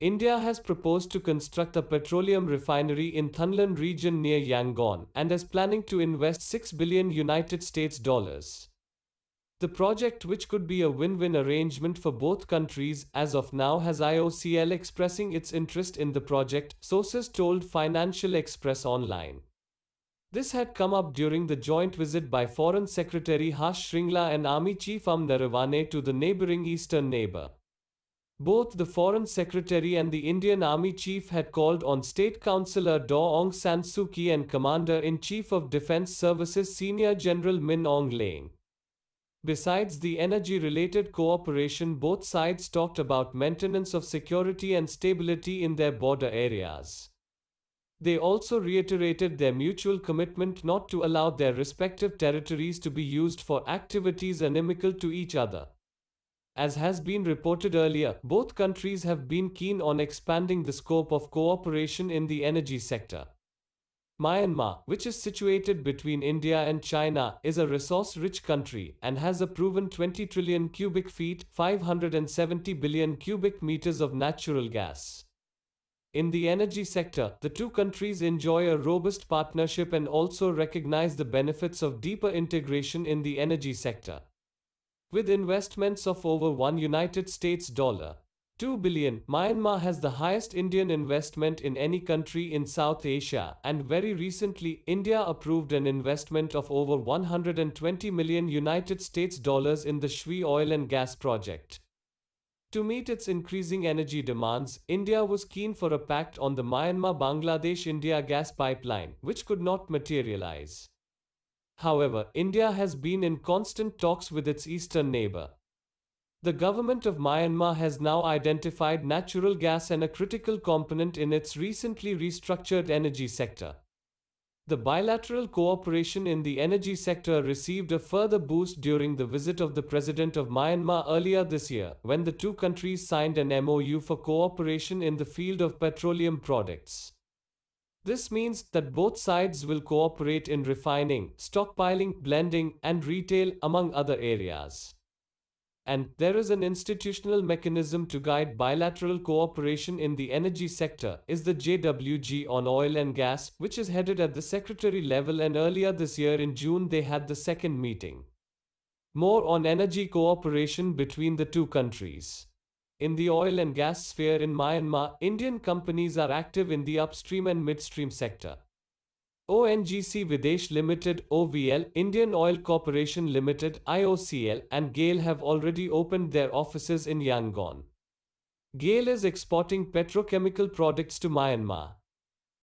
India has proposed to construct a petroleum refinery in Thunland region near Yangon and is planning to invest 6 billion United States dollars. The project, which could be a win-win arrangement for both countries as of now, has IOCL expressing its interest in the project, sources told Financial Express Online. This had come up during the joint visit by Foreign Secretary Harsh Shringla and Army Chief Am Naravane to the neighboring eastern neighbor. Both the Foreign Secretary and the Indian Army Chief had called on State Councillor Do Aung San Suu Kyi and Commander-in-Chief of Defence Services Senior General Min Aung Hlaing. Besides the energy-related cooperation both sides talked about maintenance of security and stability in their border areas. They also reiterated their mutual commitment not to allow their respective territories to be used for activities inimical to each other. As has been reported earlier, both countries have been keen on expanding the scope of cooperation in the energy sector. Myanmar, which is situated between India and China, is a resource-rich country and has a proven 20 trillion cubic feet 570 billion cubic meters of natural gas. In the energy sector, the two countries enjoy a robust partnership and also recognize the benefits of deeper integration in the energy sector. With investments of over one United States dollar, 2 billion, Myanmar has the highest Indian investment in any country in South Asia and very recently India approved an investment of over 120 million United States dollars in the Shui oil and gas project. To meet its increasing energy demands, India was keen for a pact on the Myanmar-Bangladesh-India gas pipeline, which could not materialize. However, India has been in constant talks with its eastern neighbor. The government of Myanmar has now identified natural gas as a critical component in its recently restructured energy sector. The bilateral cooperation in the energy sector received a further boost during the visit of the President of Myanmar earlier this year, when the two countries signed an MOU for cooperation in the field of petroleum products. This means that both sides will cooperate in refining, stockpiling, blending, and retail, among other areas. And there is an institutional mechanism to guide bilateral cooperation in the energy sector is the JWG on oil and gas, which is headed at the secretary level and earlier this year in June they had the second meeting. More on energy cooperation between the two countries. In the oil and gas sphere in Myanmar, Indian companies are active in the upstream and midstream sector. ONGC Videsh Limited OVL, Indian Oil Corporation Limited IOCL and GAIL have already opened their offices in Yangon. GAIL is exporting petrochemical products to Myanmar.